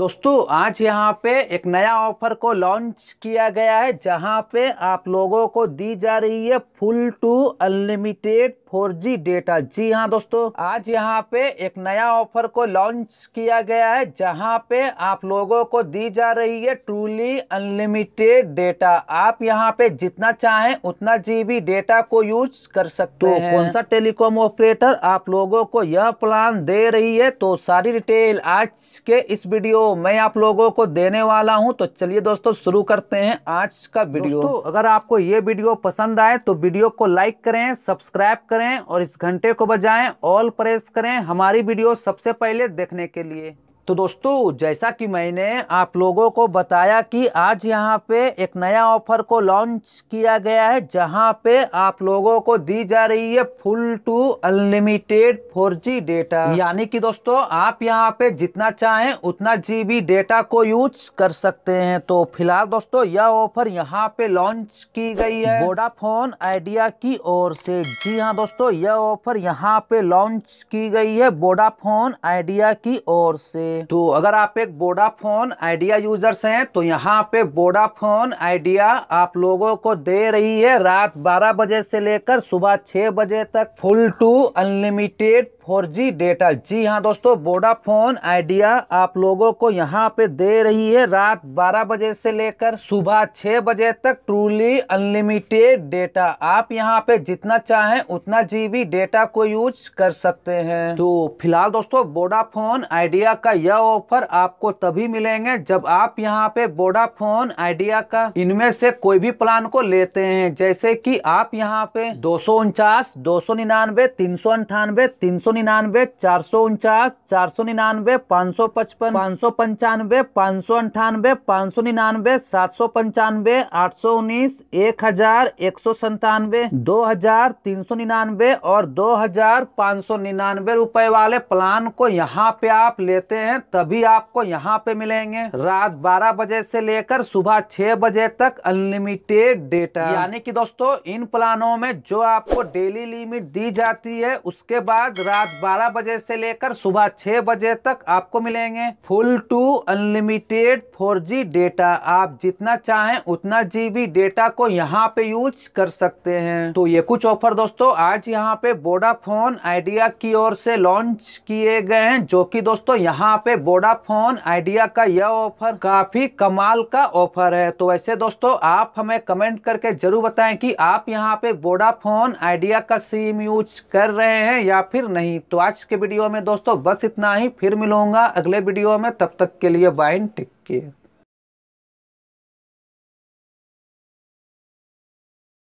दोस्तों आज यहाँ पे एक नया ऑफर को लॉन्च किया गया है जहाँ पे आप लोगों को दी जा रही है full to unlimited four G data जी हाँ दोस्तों आज यहाँ पे एक नया ऑफर को लॉन्च किया गया है जहाँ पे आप लोगों को दी जा रही है ट्रूली अनलिमिटेड डेटा आप यहाँ पे जितना चाहें उतना जीबी डेटा को यूज कर सकते तो हैं कौन सा टेलीकॉम ऑपरेटर आप लोगों को यह प्लान दे रही है तो सारी डिटेल आज के इस वीडियो में आप लोगों को देने वाला हूँ तो चलिए दोस्तों शुरू करते हैं आज का वीडियो अगर आपको ये वीडियो पसंद आए तो वीडियो को लाइक करें सब्सक्राइब करें करें और इस घंटे को बजाएं ऑल प्रेस करें हमारी वीडियो सबसे पहले देखने के लिए तो दोस्तों जैसा कि मैंने आप लोगों को बताया कि आज यहाँ पे एक नया ऑफर को लॉन्च किया गया है जहाँ पे आप लोगों को दी जा रही है full to unlimited 4G data यानी कि दोस्तों आप यहाँ पे जितना चाहें उतना जीबी डेटा को यूज कर सकते हैं तो फिलहाल दोस्तों यह ऑफर यहाँ पे लॉन्च की गई है वोडाफोन आइडिया की ओर से जी हाँ दोस्तों यह ऑफर यहाँ पे लॉन्च की गई है वोडाफोन आइडिया की ओर से तो अगर आप एक बोडाफोन आइडिया यूजर्स हैं तो यहाँ पे बोडाफोन आइडिया आप लोगों को दे रही है रात बारह बजे से लेकर सुबह छह बजे तक full to unlimited four G data जी हाँ दोस्तों वोडाफोन आइडिया आप लोगों को यहाँ पे दे रही है रात 12 बजे से लेकर सुबह 6 बजे तक ट्रूली अनलिमिटेड डेटा आप यहाँ पे जितना चाहें उतना जीबी डेटा को यूज कर सकते हैं तो फिलहाल दोस्तों वोडाफोन आइडिया का यह ऑफर आपको तभी मिलेंगे जब आप यहाँ पे वोडाफोन आइडिया का इनमें से कोई भी प्लान को लेते हैं जैसे की आप यहाँ पे दो सौ उनचास दो सौ निन्यानवे तीन सौ अंठानवे तीन सौ सौ निन्यानवे चार सौ उनचास चार सौ निन्यानवे पाँच सौ पचपन पाँच सौ पंचानवे पाँच सौ अंठानवे पाँच सौ निन्यानवे सात सौ पंचानवे आठ सौ उन्नीस एक हजार एक सौ संतानवे दो हजार तीन सौ निन्यानवे और दो हजार पाँच सौ निन्यानवे रुपए वाले प्लान को यहाँ पे आप लेते हैं तभी आपको यहाँ पे मिलेंगे रात बारह बजे से लेकर सुबह छह बजे तक अनलिमिटेड डेटा यानी कि दोस्तों इन प्लानों में जो आपको डेली लिमिट दी जाती है उसके बाद रात रात 12 बजे से लेकर सुबह 6 बजे तक आपको मिलेंगे full to unlimited 4G data आप जितना चाहें उतना जीबी डेटा को यहाँ पे यूज कर सकते हैं तो ये कुछ ऑफर दोस्तों आज यहाँ पे बोडाफोन आइडिया की ओर से लॉन्च किए गए हैं जो कि दोस्तों यहाँ पे बोडाफोन आइडिया का यह ऑफर काफी कमाल का ऑफर है तो ऐसे दोस्तों आप हमें कमेंट करके जरूर बताए की आप यहाँ पे बोडाफोन आइडिया का सिम यूज कर रहे हैं या फिर नहीं नहीं तो आज के वीडियो में दोस्तों बस इतना ही फिर मिलूंगा अगले वीडियो में तब तक के लिए बाइन टिक केयर